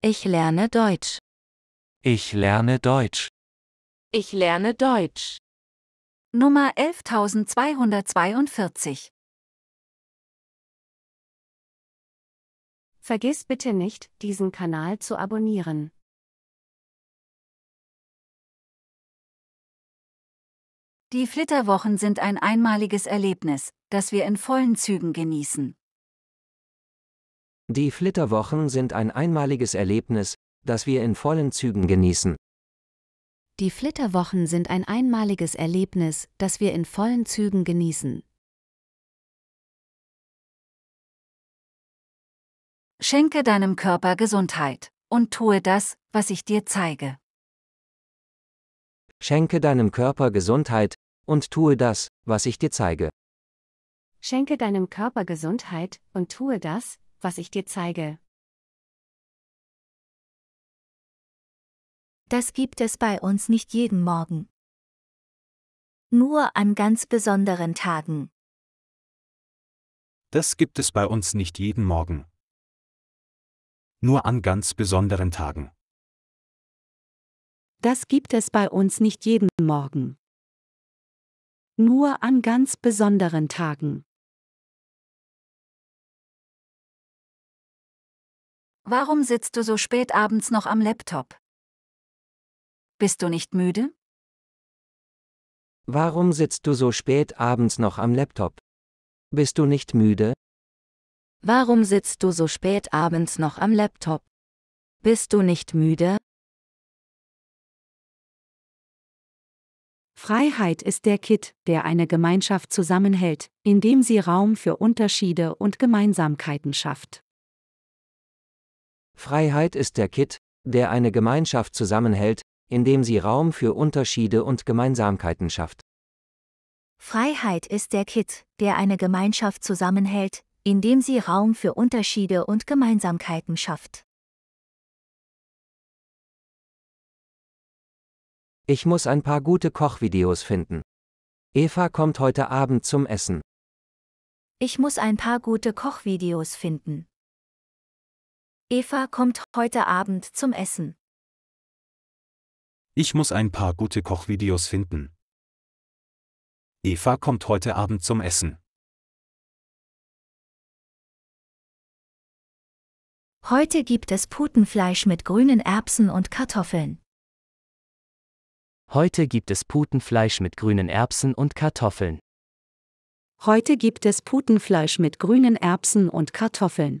Ich lerne Deutsch. Ich lerne Deutsch. Ich lerne Deutsch. Nummer 11242 Vergiss bitte nicht, diesen Kanal zu abonnieren. Die Flitterwochen sind ein einmaliges Erlebnis, das wir in vollen Zügen genießen. Die Flitterwochen sind ein einmaliges Erlebnis, das wir in vollen Zügen genießen. Die Flitterwochen sind ein einmaliges Erlebnis, das wir in vollen Zügen genießen. Schenke deinem Körper Gesundheit und tue das, was ich dir zeige. Schenke deinem Körper Gesundheit und tue das, was ich dir zeige. Schenke deinem Körper Gesundheit und tue das, was ich dir zeige. Das gibt es bei uns nicht jeden Morgen. Nur an ganz besonderen Tagen. Das gibt es bei uns nicht jeden Morgen. Nur an ganz besonderen Tagen. Das gibt es bei uns nicht jeden Morgen. Nur an ganz besonderen Tagen. Warum sitzt du so spät abends noch am Laptop? Bist du nicht müde? Warum sitzt du so spät abends noch am Laptop? Bist du nicht müde? Warum sitzt du so spät abends noch am Laptop? Bist du nicht müde? Freiheit ist der Kitt, der eine Gemeinschaft zusammenhält, indem sie Raum für Unterschiede und Gemeinsamkeiten schafft. Freiheit ist der Kitt, der eine Gemeinschaft zusammenhält, indem sie Raum für Unterschiede und Gemeinsamkeiten schafft. Freiheit ist der Kitt, der eine Gemeinschaft zusammenhält, indem sie Raum für Unterschiede und Gemeinsamkeiten schafft. Ich muss ein paar gute Kochvideos finden. Eva kommt heute Abend zum Essen. Ich muss ein paar gute Kochvideos finden. Eva kommt heute Abend zum Essen. Ich muss ein paar gute Kochvideos finden. Eva kommt heute Abend zum Essen. Heute gibt es Putenfleisch mit grünen Erbsen und Kartoffeln. Heute gibt es Putenfleisch mit grünen Erbsen und Kartoffeln. Heute gibt es Putenfleisch mit grünen Erbsen und Kartoffeln.